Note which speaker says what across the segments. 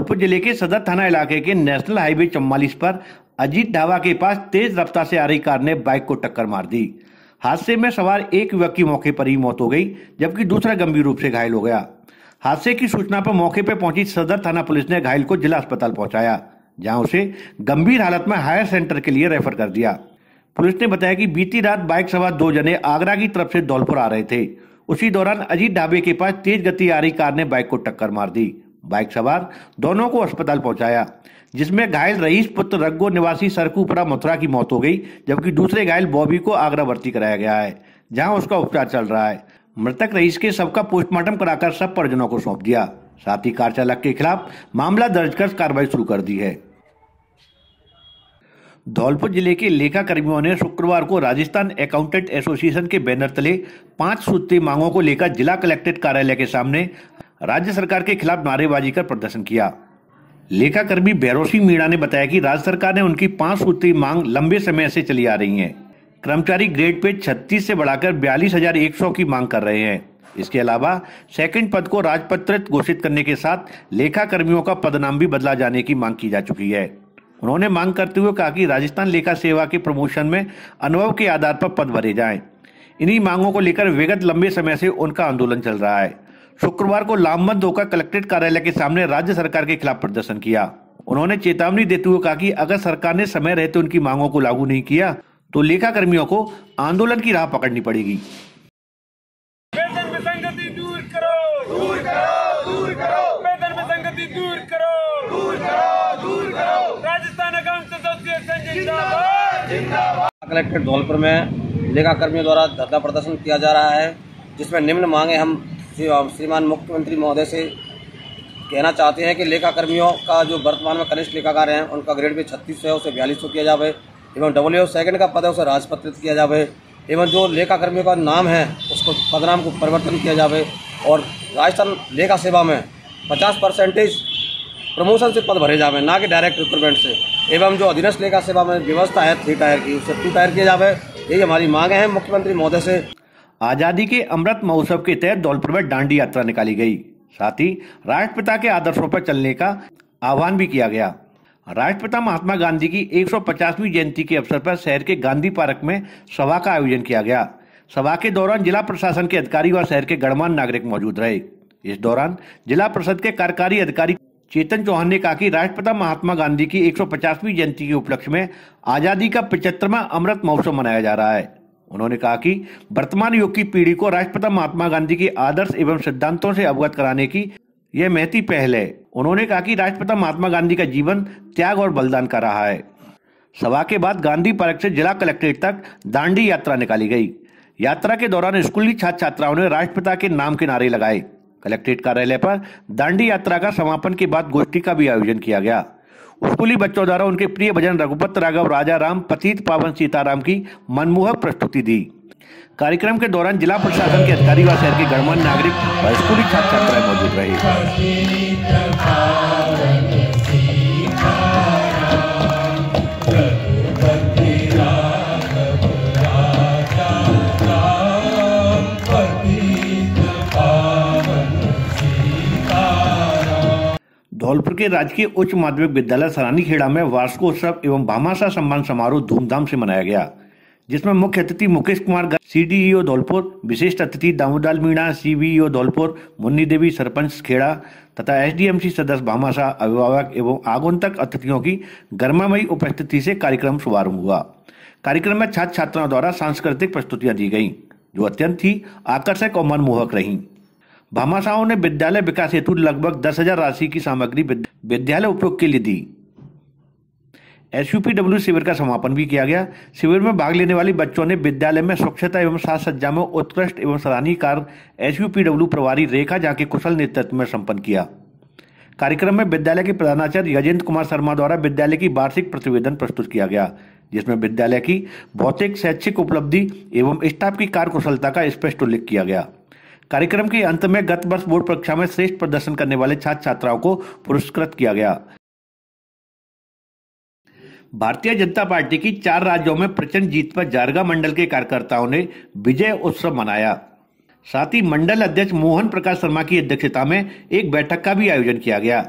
Speaker 1: धौलपुर जिले के सदर थाना इलाके के नेशनल हाईवे चौवालीस पर अजीत ढाबा के पास तेज रफ्तार से आ रही कार ने बाइक को टक्कर मार दी हादसे में सवार एक युवक की मौके पर ही मौत हो गई जबकि दूसरा गंभीर रूप से घायल हो गया हादसे की सूचना पर मौके पर पहुंची सदर थाना पुलिस ने घायल को जिला अस्पताल पहुंचाया जहां उसे गंभीर हालत में हायर सेंटर के लिए रेफर कर दिया पुलिस ने बताया कि बीती रात बाइक सवार दो जने आगरा की तरफ से धौलपुर आ रहे थे उसी दौरान अजीत ढाबे के पास तेज गति आ रही कार ने बाइक को टक्कर मार दी बाइक सवार दोनों को अस्पताल पहुंचाया जिसमें घायल रईस पुत्र रग्गो निवासी सरकूपरा मथुरा की मौत हो गई जबकि दूसरे घायल बॉबी को आगरा भर्ती कराया गया है जहां उसका उपचार चल रहा है मृतक रईस के सबका पोस्टमार्टम कराकर सब परिजनों को सौंप दिया साथ ही कार चालक के खिलाफ मामला दर्ज कर कार्रवाई शुरू कर दी है धौलपुर जिले के लेखा कर्मियों ने शुक्रवार को राजस्थान अकाउंटेंट एसोसिएशन के बैनर तले पांच सूत्री मांगों को लेकर जिला कलेक्ट्रेट कार्यालय के सामने राज्य सरकार के खिलाफ नारेबाजी कर प्रदर्शन किया लेखा कर्मी बैरोसी मीणा ने बताया कि राज्य सरकार ने उनकी पांच सूत्री मांग लंबे समय से चली आ रही है कर्मचारी ग्रेड पे 36 से बढ़ाकर बयालीस हजार एक सौ की मांग कर रहे हैं इसके अलावा सेकंड पद को राजपत्रित घोषित करने के साथ लेखा कर्मियों का पदनाम भी बदला जाने की मांग की जा चुकी है उन्होंने मांग करते हुए कहा कि राजस्थान लेखा सेवा के प्रमोशन में अनुभव के आधार पर पद भरे जाएं। इन्हीं मांगों को लेकर विगत लंबे समय से उनका आंदोलन चल रहा है शुक्रवार को लामबंद होकर कलेक्ट्रेट कार्यालय के सामने राज्य सरकार के खिलाफ प्रदर्शन किया उन्होंने चेतावनी देते हुए कहा कि अगर सरकार ने समय रहते तो उनकी मांगों को लागू नहीं किया तो लेखा कर्मियों को आंदोलन की राह पकड़नी पड़ेगी कलेक्ट्रेट धौलपुर में लेखा कर्मियों द्वारा धरना प्रदर्शन किया जा रहा है जिसमें निम्न मांगे हम श्रीमान मुख्यमंत्री महोदय से कहना चाहते हैं कि लेखा कर्मियों का जो वर्तमान में कनिष्ठ लेखाकार हैं उनका ग्रेड भी छत्तीस सौ है उसे बयालीस सौ किया जाए एवं डब्ल्यू सेकंड का पद है उसे राजपत्रित किया जाए एवं जो लेखा कर्मियों का नाम है उसको पदनाम को परिवर्तन किया जाए और राजस्थान लेखा सेवा में पचास परसेंटेज प्रमोशन से पद भरे जाए ना कि डायरेक्ट रिक्रूटमेंट से एवं जो अधीनस्थ लेखा सेवा में व्यवस्था है थ्री टायर की उसे टू टायर किया जाए यही हमारी मांगें हैं मुख्यमंत्री महोदय से आजादी के अमृत महोत्सव के तहत धौलपुर में डांडी यात्रा निकाली गई साथ ही राष्ट्रपिता के आदर्शों पर चलने का आह्वान भी किया गया राष्ट्रपिता महात्मा गांधी की 150वीं जयंती के अवसर पर शहर के गांधी पार्क में सभा का आयोजन किया गया सभा के दौरान जिला प्रशासन के अधिकारी व शहर के गणमान्य नागरिक मौजूद रहे इस दौरान जिला परिषद के कार्यकारी अधिकारी चेतन चौहान ने कहा कि राष्ट्रपिता महात्मा गांधी की 150वीं जयंती के उपलक्ष्य में आजादी का पिचहत्तरवा अमृत महोत्सव मनाया जा रहा है उन्होंने कहा कि वर्तमान युग की पीढ़ी को राष्ट्रपिता महात्मा गांधी के आदर्श एवं सिद्धांतों से अवगत कराने की यह महती पहल है उन्होंने कहा कि राष्ट्रपिता महात्मा गांधी का जीवन त्याग और बलिदान कर रहा है सभा के बाद गांधी पार्क से जिला कलेक्ट्रेट तक दांडी यात्रा निकाली गई यात्रा के दौरान स्कूली छात्र छात्राओं ने राष्ट्रपिता के नाम के नारे लगाए कलेक्ट्रेट कार्यालय पर दांडी यात्रा का समापन के बाद गोष्ठी का भी आयोजन किया गया स्कूली बच्चों द्वारा उनके प्रिय भजन रघुपत राघव राजा राम पतित पावन सीताराम की मनमोहक प्रस्तुति दी कार्यक्रम के दौरान जिला प्रशासन के अधिकारी व शहर के गणमान्य नागरिक व स्कूली छात्र छात्राएं मौजूद रहे के राजकीय उच्च माध्यमिक विद्यालय सरानी खेड़ा में वार्षिकोत्सव एवं भामाशाह सम्मान समारोह धूमधाम से मनाया गया जिसमें मुख्य अतिथि Mukesh Kumar C D E Dholpur विशिष्ट अतिथि दामोदाल मीणा सी ई धौलपुर मुन्नी देवी सरपंच खेड़ा तथा एस डी एम सी सदस्य भामाशाह अभिभावक एवं आगंतक अतिथियों की गर्मामयी उपस्थिति से कार्यक्रम शुभारंभ हुआ कार्यक्रम में छात्र छात्राओं द्वारा सांस्कृतिक प्रस्तुतियां दी गईं जो अत्यंत ही आकर्षक और मनमोहक रहीं भामाशाहों ने विद्यालय विकास हेतु लगभग दस हजार राशि की सामग्री विद्यालय उपयोग के लिए दी एस शिविर का समापन भी किया गया शिविर में भाग लेने वाले बच्चों ने विद्यालय में स्वच्छता एवं साज सज्जा में उत्कृष्ट एवं सराहनीय कार्य एस प्रभारी रेखा झा के कुशल नेतृत्व में संपन्न किया कार्यक्रम में विद्यालय के प्रधानाचार्य यजेंद्र कुमार शर्मा द्वारा विद्यालय की वार्षिक प्रतिवेदन प्रस्तुत किया गया जिसमें विद्यालय की भौतिक शैक्षिक उपलब्धि एवं स्टाफ की कार्यकुशलता का स्पष्ट उल्लेख किया गया कार्यक्रम के अंत में गत वर्ष बोर्ड परीक्षा में श्रेष्ठ प्रदर्शन करने वाले छात्र छात्राओं को पुरस्कृत किया गया भारतीय जनता पार्टी की चार राज्यों में प्रचंड जीत पर जारगा मंडल के कार्यकर्ताओं ने विजय उत्सव मनाया साथ ही मंडल अध्यक्ष मोहन प्रकाश शर्मा की अध्यक्षता में एक बैठक का भी आयोजन किया गया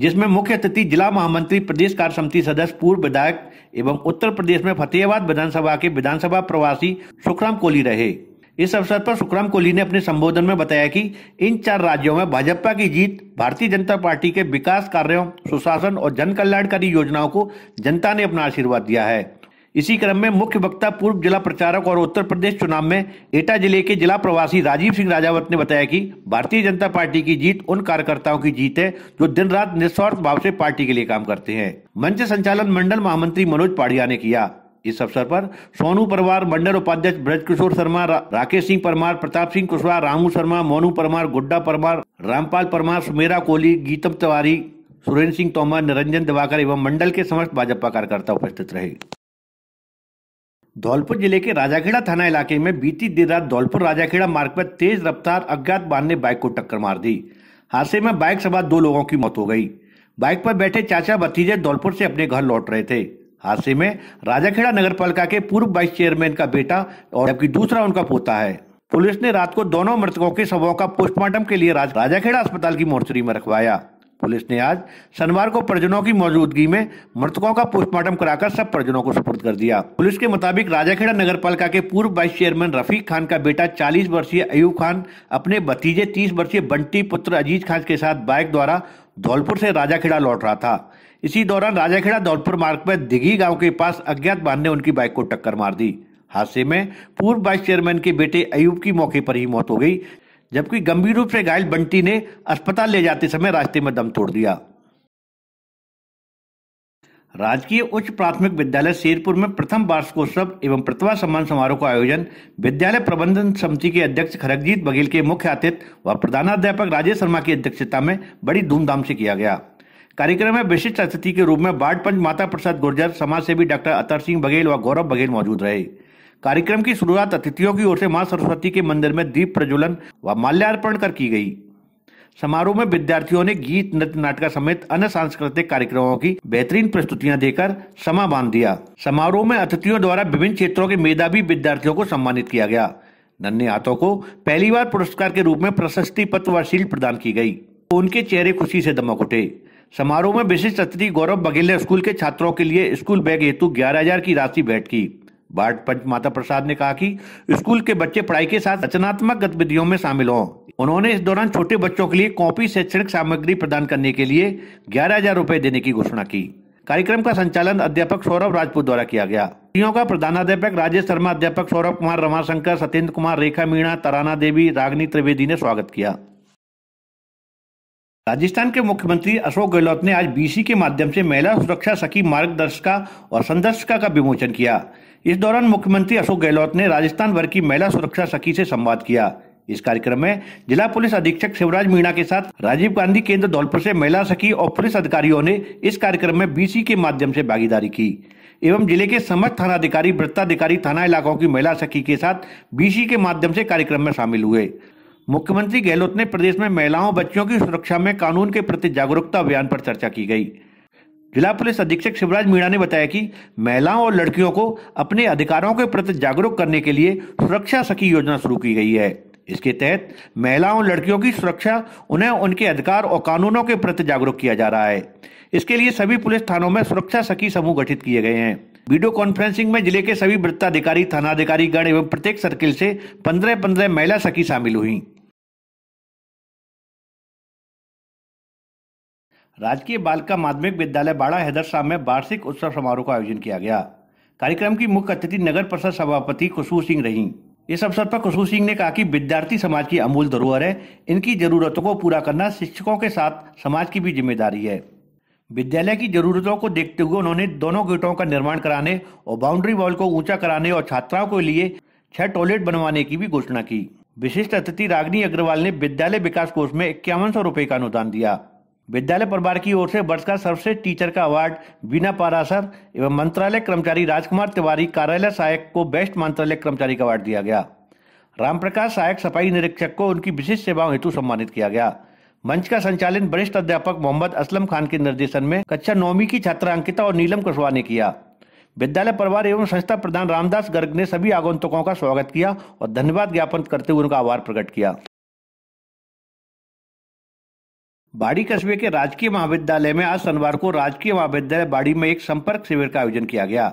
Speaker 1: जिसमें मुख्य अतिथि जिला महामंत्री प्रदेश कार्य समिति सदस्य पूर्व विधायक एवं उत्तर प्रदेश में फतेहाबाद विधानसभा के विधानसभा प्रवासी सुखराम कोहली रहे इस अवसर पर सुखराम कोहली ने अपने संबोधन में बताया कि इन चार राज्यों में भाजपा की जीत भारतीय जनता पार्टी के विकास कार्यों सुशासन और जन कल्याणकारी योजनाओं को जनता ने अपना आशीर्वाद दिया है इसी क्रम में मुख्य वक्ता पूर्व जिला प्रचारक और उत्तर प्रदेश चुनाव में एटा जिले के जिला प्रवासी राजीव सिंह राजावत ने बताया कि भारतीय जनता पार्टी की जीत उन कार्यकर्ताओं की जीत है जो दिन रात निस्वार्थ भाव से पार्टी के लिए काम करते हैं मंच संचालन मंडल महामंत्री मनोज पाड़िया ने किया इस अवसर पर सोनू परमार मंडल उपाध्यक्ष ब्रजकिशोर शर्मा रा, राकेश सिंह परमार प्रताप सिंह कुशवाहा रामू शर्मा मोनू परमार गुड्डा परमार रामपाल परमार सुमेरा कोहली गीतम तिवारी सुरेंद्र सिंह तोमर निरंजन दिवाकर एवं मंडल के समस्त भाजपा कार्यकर्ता उपस्थित रहे धौलपुर जिले के राजाखेड़ा थाना इलाके में बीती देर रात धौलपुर राजाखेड़ा मार्ग पर तेज रफ्तार अज्ञात वाहन ने बाइक को टक्कर मार दी हादसे में बाइक सवार दो लोगों की मौत हो गई बाइक पर बैठे चाचा भतीजे धौलपुर से अपने घर लौट रहे थे हादसे में राजाखेड़ा पालिका के पूर्व वाइस चेयरमैन का बेटा और जबकि दूसरा उनका पोता है पुलिस ने रात को दोनों मृतकों के शवों का पोस्टमार्टम के लिए राजाखेड़ा अस्पताल की मोर्चरी में रखवाया पुलिस ने आज शनिवार को परिजनों की मौजूदगी में मृतकों का पोस्टमार्टम कराकर सब परिजनों को सुपुर्द कर दिया पुलिस के मुताबिक राजाखेड़ा नगर पालिका के पूर्व वाइस चेयरमैन रफीक खान का बेटा 40 वर्षीय अयूब खान अपने भतीजे 30 वर्षीय बंटी पुत्र अजीज खान के साथ बाइक द्वारा धौलपुर से राजाखेड़ा लौट रहा था इसी दौरान राजाखेड़ा धौलपुर मार्ग पर दिघी गाँव के पास अज्ञात बान ने उनकी बाइक को टक्कर मार दी हादसे में पूर्व वाइस चेयरमैन के बेटे अयूब की मौके पर ही मौत हो गई जबकि गंभीर रूप से घायल बंटी ने अस्पताल ले जाते समय रास्ते में दम तोड़ दिया राजकीय उच्च प्राथमिक विद्यालय शेरपुर में प्रथम वार्षिकोत्सव एवं प्रतिभा सम्मान समारोह का आयोजन विद्यालय प्रबंधन समिति के अध्यक्ष खरगजीत बघेल के मुख्य आतिथ्य व प्रधानाध्यापक राजेश शर्मा की अध्यक्षता में बड़ी धूमधाम से किया गया कार्यक्रम में विशिष्ट अतिथि के रूप में बाढ़ पंच माता प्रसाद गुर्जर समाज सेवी डॉक्टर अतर सिंह बघेल व गौरव बघेल मौजूद रहे कार्यक्रम की शुरुआत अतिथियों की ओर से माँ सरस्वती के मंदिर में दीप प्रज्वलन व माल्यार्पण कर की गई समारोह में विद्यार्थियों ने गीत नृत्य नाटक समेत अन्य सांस्कृतिक कार्यक्रमों की बेहतरीन प्रस्तुतियां देकर समा बांध दिया समारोह में अतिथियों द्वारा विभिन्न क्षेत्रों के मेधावी विद्यार्थियों को सम्मानित किया गया नन्हे हाथों को पहली बार पुरस्कार के रूप में प्रशस्ति पत्र व शील प्रदान की गई उनके चेहरे खुशी से दमक उठे समारोह में विशिष्ट अतिथि गौरव बघेल ने स्कूल के छात्रों के लिए स्कूल बैग हेतु ग्यारह हजार की राशि भेंट की बार्ड पंच माता प्रसाद ने कहा कि स्कूल के बच्चे पढ़ाई के साथ रचनात्मक गतिविधियों में शामिल हों उन्होंने इस दौरान छोटे बच्चों के लिए कॉपी शैक्षणिक सामग्री प्रदान करने के लिए ग्यारह हजार रूपए देने की घोषणा की कार्यक्रम का संचालन अध्यापक सौरभ राजपूत द्वारा किया गया का प्रधानाध्यापक राजेश शर्मा अध्यापक सौरभ कुमार रमाशंकर सत्येंद्र कुमार रेखा मीणा तराना देवी रागनी त्रिवेदी ने स्वागत किया राजस्थान के मुख्यमंत्री अशोक गहलोत ने आज बीसी के माध्यम से महिला सुरक्षा सखी मार्गदर्शिका और संदर्शिका का विमोचन किया इस दौरान मुख्यमंत्री अशोक गहलोत ने राजस्थान भर की महिला सुरक्षा सखी से संवाद किया इस कार्यक्रम में जिला पुलिस अधीक्षक शिवराज मीणा के साथ राजीव गांधी केंद्र धौलपुर से महिला सखी और पुलिस अधिकारियों ने इस कार्यक्रम में बीसी के माध्यम से भागीदारी की एवं जिले के समस्त थानाधिकारी वृत्ताधिकारी थाना इलाकों की महिला सखी के साथ बीसी के माध्यम से कार्यक्रम में शामिल हुए मुख्यमंत्री गहलोत ने प्रदेश में महिलाओं बच्चों की सुरक्षा में कानून के प्रति जागरूकता अभियान पर चर्चा की गई जिला पुलिस अधीक्षक शिवराज मीणा ने बताया कि महिलाओं और लड़कियों को अपने अधिकारों के प्रति जागरूक करने के लिए सुरक्षा सखी योजना शुरू की गई है इसके तहत महिलाओं और लड़कियों की सुरक्षा उन्हें उनके अधिकार और कानूनों के प्रति जागरूक किया जा रहा है इसके लिए सभी पुलिस थानों में सुरक्षा सखी समूह गठित किए गए हैं वीडियो कॉन्फ्रेंसिंग में जिले के सभी वृत्ताधिकारी थानाधिकारी गण एवं प्रत्येक सर्किल से पंद्रह पंद्रह महिला सखी शामिल हुई राजकीय बालिका माध्यमिक विद्यालय बाड़ा हैदरशाह में वार्षिक उत्सव समारोह का आयोजन किया गया कार्यक्रम की मुख्य अतिथि नगर परिषद सभापति कुशू सिंह रही इस अवसर पर कुशू सिंह ने कहा कि विद्यार्थी समाज की अमूल धरोहर है इनकी जरूरतों को पूरा करना शिक्षकों के साथ समाज की भी जिम्मेदारी है विद्यालय की जरूरतों को देखते हुए उन्होंने दोनों गेटों का निर्माण कराने और बाउंड्री वॉल को ऊंचा कराने और छात्राओं के लिए छह टॉयलेट बनवाने की भी घोषणा की विशिष्ट अतिथि रागनी अग्रवाल ने विद्यालय विकास कोष में इक्यावन सौ रूपये का अनुदान दिया विद्यालय परिवार की ओर से वर्ष का सर्वश्रेष्ठ टीचर का अवार्ड बीना पारासर एवं मंत्रालय कर्मचारी राजकुमार तिवारी कार्यालय सहायक को बेस्ट मंत्रालय कर्मचारी का अवार्ड दिया गया रामप्रकाश सहायक सफाई निरीक्षक को उनकी विशिष्ट सेवाओं हेतु सम्मानित किया गया मंच का संचालन वरिष्ठ अध्यापक मोहम्मद असलम खान के निर्देशन में कक्षा नौवीं की छात्रा अंकिता और नीलम कुशवाहा ने किया विद्यालय परिवार एवं संस्था प्रधान रामदास गर्ग ने सभी आगंतुकों का स्वागत किया और धन्यवाद ज्ञापन करते हुए उनका आभार प्रकट किया बाड़ी कस्बे के राजकीय महाविद्यालय में आज शनिवार को राजकीय महाविद्यालय बाड़ी में एक संपर्क शिविर का आयोजन किया गया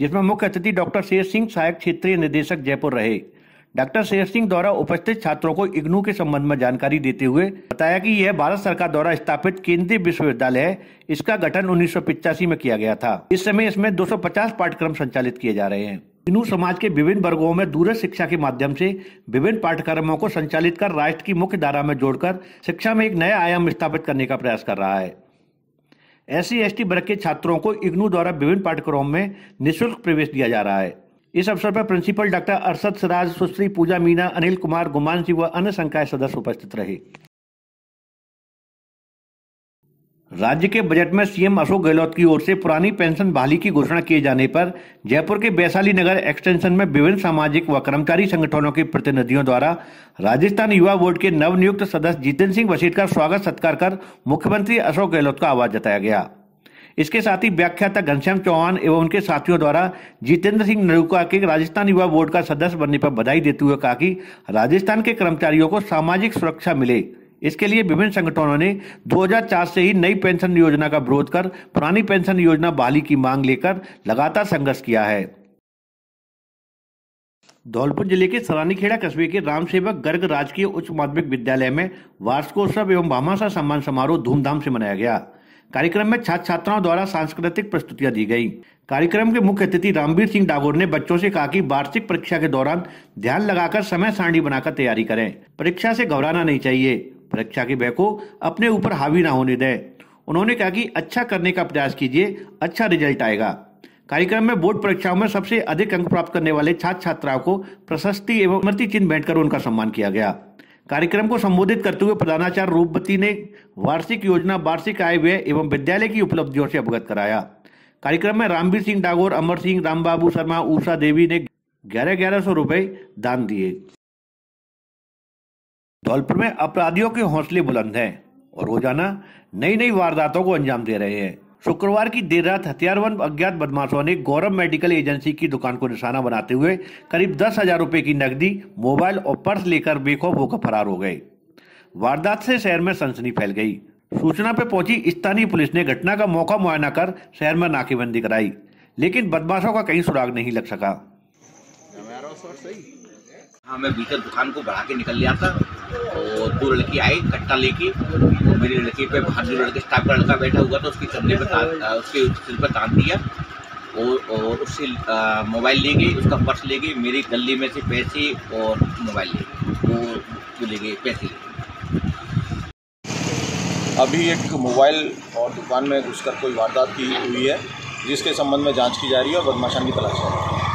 Speaker 1: जिसमें मुख्य अतिथि डॉक्टर शेर सिंह सहायक क्षेत्रीय निदेशक जयपुर रहे डॉक्टर शेर सिंह द्वारा उपस्थित छात्रों को इग्नू के संबंध में जानकारी देते हुए बताया कि यह भारत सरकार द्वारा स्थापित केंद्रीय विश्वविद्यालय है इसका गठन उन्नीस में किया गया था इस समय इसमें दो पाठ्यक्रम संचालित किए जा रहे हैं इनू समाज के विभिन्न वर्गों में दूर शिक्षा के माध्यम से विभिन्न पाठ्यक्रमों को संचालित कर राष्ट्र की मुख्य धारा में जोड़कर शिक्षा में एक नया आयाम स्थापित करने का प्रयास कर रहा है एस सी वर्ग के छात्रों को इग्नू द्वारा विभिन्न पाठ्यक्रमों में निःशुल्क प्रवेश दिया जा रहा है इस अवसर पर प्रिंसिपल डॉक्टर अरसद सिराज सुश्री पूजा मीना अनिल कुमार गुमान सिंह व अन्य संकाय सदस्य उपस्थित रहे राज्य के बजट में सीएम अशोक गहलोत की ओर से पुरानी पेंशन बहाली की घोषणा किए जाने पर जयपुर के वैशाली नगर एक्सटेंशन में विभिन्न सामाजिक व कर्मचारी संगठनों के प्रतिनिधियों द्वारा राजस्थान युवा बोर्ड के नवनियुक्त सदस्य जितेंद्र सिंह वसीट का स्वागत सत्कार कर मुख्यमंत्री अशोक गहलोत का आवाज जताया गया इसके साथ ही व्याख्याता घनश्याम चौहान एवं उनके साथियों द्वारा जितेंद्र सिंह नरुका के राजस्थान युवा बोर्ड का सदस्य बनने पर बधाई देते हुए कहा कि राजस्थान के कर्मचारियों को सामाजिक सुरक्षा मिले इसके लिए विभिन्न संगठनों ने 2004 से ही नई पेंशन योजना का विरोध कर पुरानी पेंशन योजना बहाली की मांग लेकर लगातार संघर्ष किया है धौलपुर जिले के सरानीखेड़ा कस्बे के रामसेवक गर्ग राजकीय उच्च माध्यमिक विद्यालय में वार्षिकोत्सव एवं भामाशा सम्मान समारोह धूमधाम से मनाया गया कार्यक्रम में छात्र छात्राओं द्वारा सांस्कृतिक प्रस्तुतियां दी गई कार्यक्रम के मुख्य अतिथि रामवीर सिंह डागोर ने बच्चों से कहा कि वार्षिक परीक्षा के दौरान ध्यान लगाकर समय सारणी बनाकर तैयारी करें परीक्षा से घबराना नहीं चाहिए परीक्षा के भय को अपने ऊपर हावी ना होने दें उन्होंने कहा कि अच्छा करने का प्रयास कीजिए अच्छा रिजल्ट आएगा कार्यक्रम में बोर्ड परीक्षाओं में सबसे अधिक अंक प्राप्त करने वाले छात्र छात्राओं को प्रशस्ति एवं स्मृति चिन्ह भेंट कर उनका सम्मान किया गया कार्यक्रम को संबोधित करते हुए प्रधानाचार्य रूपवती ने वार्षिक योजना वार्षिक आय व्यय एवं विद्यालय की उपलब्धियों से अवगत कराया कार्यक्रम में रामवीर सिंह डागोर अमर सिंह रामबाबू शर्मा उषा देवी ने ग्यारह ग्यारह सौ रुपये दान दिए धौलपुर में अपराधियों के हौसले बुलंद हैं और रोजाना नई नई वारदातों को अंजाम दे रहे हैं शुक्रवार की देर रात हथियारबंद अज्ञात बदमाशों ने गौरव मेडिकल एजेंसी की दुकान को निशाना बनाते हुए करीब दस हजार रुपए की नकदी मोबाइल और पर्स लेकर बेखौफ होकर फरार हो गए वारदात से शहर में सनसनी फैल गई सूचना पर पहुंची स्थानीय पुलिस ने घटना का मौका मुआयना कर शहर में नाकेबंदी कराई लेकिन बदमाशों का कहीं सुराग नहीं लग सका हाँ, मैं भीतर दुकान को बढ़ा के निकल लिया था और दो लड़की आई कट्टा लेके और मेरी लड़की पे बाहर जो लड़के स्टाफ का लड़का बैठा हुआ था उसके चंदे पर उसके सिर पर तान दिया और और उससे मोबाइल ले गई उसका पर्स ले गई मेरी गली में से पैसे और मोबाइल ले गई वो तो ले गए पैसे अभी एक मोबाइल और दुकान में घुसकर कोई वारदात की हुई है जिसके संबंध में जांच की जा रही है और बदमाशान की तलाश जा रही है